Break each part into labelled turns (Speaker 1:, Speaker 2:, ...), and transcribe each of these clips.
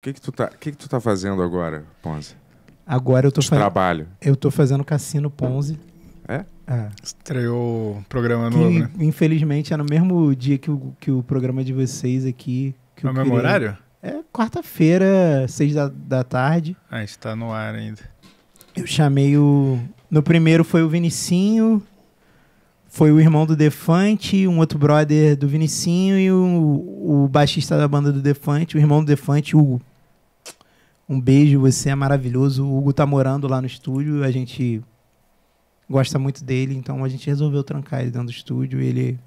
Speaker 1: O que, que, tu, tá, que, que tu tá fazendo agora, Ponzi? Agora eu tô fazendo. Trabalho.
Speaker 2: Eu tô fazendo Cassino Ponzi.
Speaker 1: É? é. Estreou o programa que, novo, né?
Speaker 2: Infelizmente é no mesmo dia que o, que o programa de vocês aqui. Que no é mesmo horário? É quarta-feira, seis da, da tarde.
Speaker 1: Ah, gente está no ar ainda.
Speaker 2: Eu chamei o. No primeiro foi o Vinicinho, foi o irmão do Defante, um outro brother do Vinicinho e o, o baixista da banda do Defante, o irmão do Defante, Hugo. Um beijo, você é maravilhoso. O Hugo tá morando lá no estúdio, a gente gosta muito dele, então a gente resolveu trancar ele dentro do estúdio. ele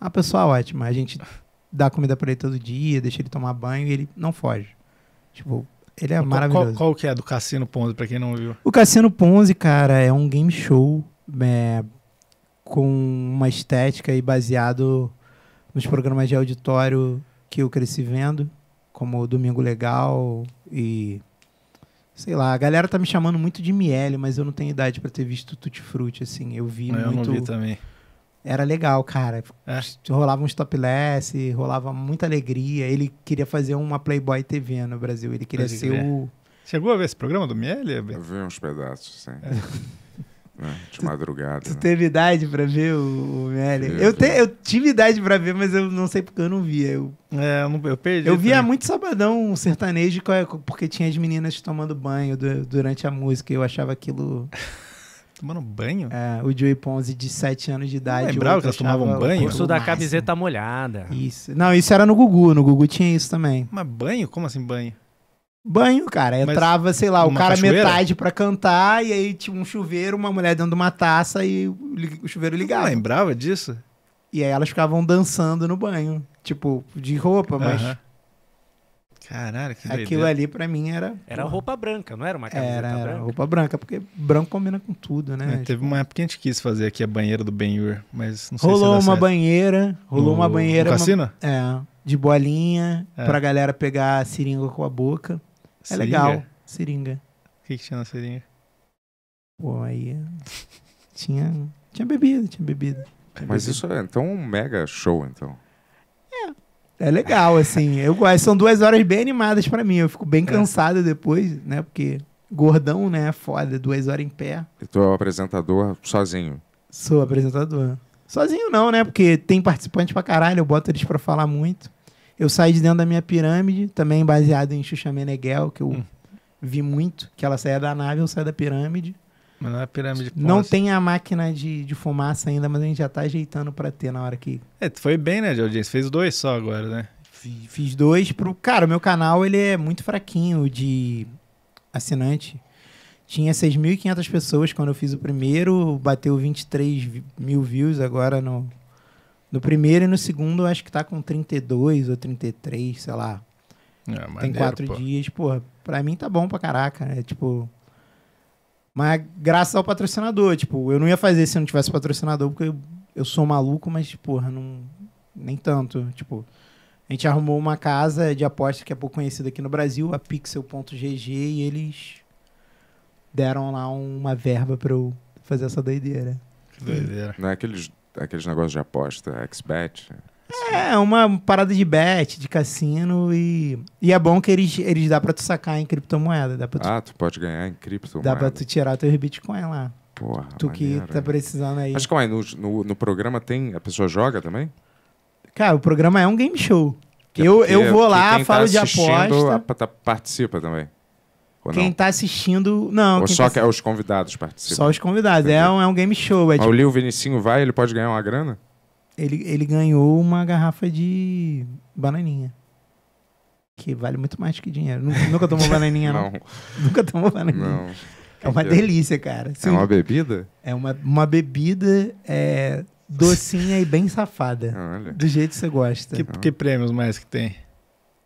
Speaker 2: é uma pessoa ótima. A gente dá comida para ele todo dia, deixa ele tomar banho e ele não foge. Tipo, ele é qual, maravilhoso. Qual, qual, que é do Cassino Ponzi, para quem não viu? O Cassino Ponzi, cara, é um game show é, com uma estética e baseado nos programas de auditório que eu cresci vendo, como Domingo Legal, e. Sei lá, a galera tá me chamando muito de Miele, mas eu não tenho idade para ter visto Tutti Frutti, assim. Eu vi eu é, muito. Eu não vi também. Era legal, cara. É. Rolava um topless, rolava muita alegria. Ele queria fazer uma Playboy TV né, no Brasil.
Speaker 1: Ele queria ser o. Chegou a ver esse programa do Miele? Eu vi uns pedaços, sim. É. É, de madrugada. Tu, tu né?
Speaker 2: teve idade pra ver o, o Eu, te, eu tive idade pra ver, mas eu não sei porque eu não via. Eu, é, eu, não, eu perdi. Eu via também. muito sabadão sertanejo é, porque tinha as meninas tomando banho durante a música. Eu achava aquilo. Tomando banho? É, o Joey Ponzi de 7 anos de idade. Eu lembrava que elas tomavam banho? O curso da camiseta molhada. Isso. Não, isso era no Gugu. No Gugu tinha isso também. Mas banho? Como assim banho? Banho, cara. Entrava, Mas sei lá, o cara cachoeira? metade pra cantar, e aí tinha um chuveiro, uma mulher dentro de uma taça e o chuveiro ligava. Não lembrava disso? E aí elas ficavam dançando no banho. Tipo, de roupa, mas. Uh -huh. Caralho,
Speaker 1: que Aquilo doideira. ali pra mim era. Era porra. roupa branca, não era uma camiseta era,
Speaker 2: branca? Era roupa branca, porque branco combina com tudo, né? É, teve tipo... uma época que a gente quis fazer aqui a banheira do Yur, mas não sei rolou se Rolou uma certo. banheira, rolou no... uma banheira. No cassino? é, de bolinha, é. pra galera pegar a seringa com a boca. É seringa? legal. Seringa. O que, que tinha na seringa? Pô, aí
Speaker 1: tinha, tinha bebida, tinha bebida. Tinha Mas bebida. isso é então um mega show, então.
Speaker 2: É. É legal, assim. Eu gosto. São duas horas bem animadas para mim. Eu fico bem é. cansado é. depois, né? Porque gordão, né? É foda, duas horas em pé.
Speaker 1: E tu é o apresentador sozinho?
Speaker 2: Sou apresentador. Sozinho não, né? Porque tem participante pra caralho, eu boto eles pra falar muito. Eu saí de dentro da minha pirâmide, também baseado em Xuxa Meneghel, que eu hum. vi muito, que ela saía da nave, eu saía da pirâmide. Mas não é pirâmide Não tem a máquina de, de fumaça ainda, mas a gente já tá ajeitando para ter na hora que. É, foi bem, né, de audiência? Fez dois só agora, né? Fiz, fiz dois pro. Cara, o meu canal ele é muito fraquinho de assinante. Tinha 6.500 pessoas quando eu fiz o primeiro, bateu 23 mil views agora no, no primeiro e no segundo, eu acho que tá com 32 ou 33, sei lá. É, maneiro, Tem quatro pô. dias. Porra, pra mim tá bom pra caraca. né? tipo. Mas graças ao patrocinador, tipo, eu não ia fazer se não tivesse patrocinador, porque eu, eu sou maluco, mas, porra, não. Nem tanto. Tipo, a gente arrumou uma casa de aposta que é pouco conhecida aqui no Brasil, a Pixel.gg, e eles deram lá uma verba pra eu fazer essa doideira. Que doideira.
Speaker 1: Não é aqueles aqueles negócios de aposta, XBet.
Speaker 2: É, uma parada de bet, de cassino e. E é bom que eles, eles dá pra tu sacar em criptomoeda. Dá tu, ah,
Speaker 1: tu pode ganhar em criptomoeda. Dá pra
Speaker 2: tu tirar teus bitcoins lá. Porra, tu maneiro, que tá precisando aí. Mas
Speaker 1: calma aí, é, no, no, no, programa tem. A pessoa joga também?
Speaker 2: Cara, o programa é um game show. É eu, eu vou lá, tá falo tá de aposta.
Speaker 1: A, tá, participa também. Ou quem
Speaker 2: está assistindo, não. Ou só tá que é os convidados participam? Só os convidados. É um, é um, game show. É tipo... O Lio
Speaker 1: Vinicinho vai, ele pode ganhar uma grana?
Speaker 2: Ele, ele ganhou uma garrafa de bananinha. Que vale muito mais que dinheiro. Nunca tomou bananinha, não. não. Nunca tomou bananinha. Não. É uma delícia, cara. é uma bebida? É uma, uma bebida é, docinha e bem safada. Olha. Do jeito que você gosta. Que, que prêmios mais que tem?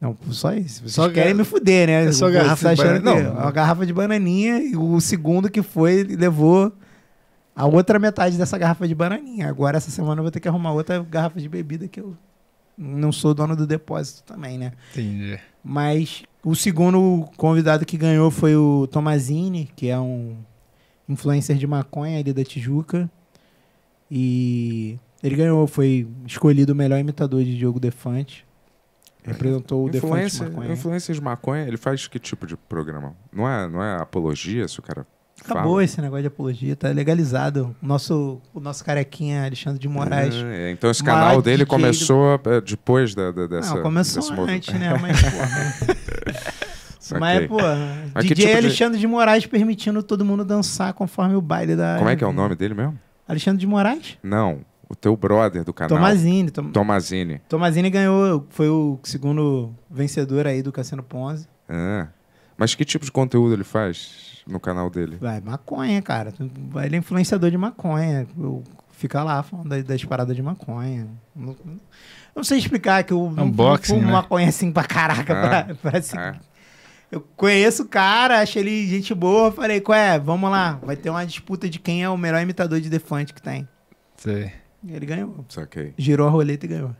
Speaker 2: Não, só isso. Vocês só querem me fuder, né? É só garrafa de tá achando banana... Não, é uma garrafa de bananinha e o segundo que foi levou a outra metade dessa garrafa de bananinha. Agora, essa semana, eu vou ter que arrumar outra garrafa de bebida que eu não sou dono do depósito também, né? Entendi. Mas o segundo convidado que ganhou foi o Tomazini, que é um influencer de maconha ali da Tijuca. E ele ganhou, foi escolhido o melhor imitador de Diogo Defante. Representou o Influência, Defante Maconha.
Speaker 1: Influências Maconha, ele faz que tipo de programa? Não é, não é apologia se o cara Acabou Fala.
Speaker 2: esse negócio de apologia, tá legalizado. O nosso, o nosso carequinha Alexandre de Moraes. É, é, então esse canal dele começou é,
Speaker 1: depois da, da, dessa. Não, começou antes, né? Mas, porra. Mas, pô, DJ tipo Alexandre
Speaker 2: de... de... Moraes permitindo todo mundo dançar conforme o baile da. Como é que é o nome dele mesmo? Alexandre de Moraes?
Speaker 1: Não o teu brother do canal. Tomazini. Tom... Tomazini.
Speaker 2: Tomazini ganhou, foi o segundo vencedor aí do Cassino Ponzi.
Speaker 1: Ah. Mas que tipo de conteúdo ele faz no canal dele?
Speaker 2: Vai, maconha, cara. Ele é influenciador de maconha. Fica lá falando das paradas de maconha. Não, não sei explicar que eu é Unboxing, não fumo né? maconha assim pra caraca. Ah, pra, pra assim. ah. Eu conheço o cara, achei ele gente boa. Falei, qual é? Vamos lá. Vai ter uma disputa de quem é o melhor imitador de defante que tem.
Speaker 1: Sei. Ele ganhou. Saquei.
Speaker 2: Girou a roleta e
Speaker 1: ganhou.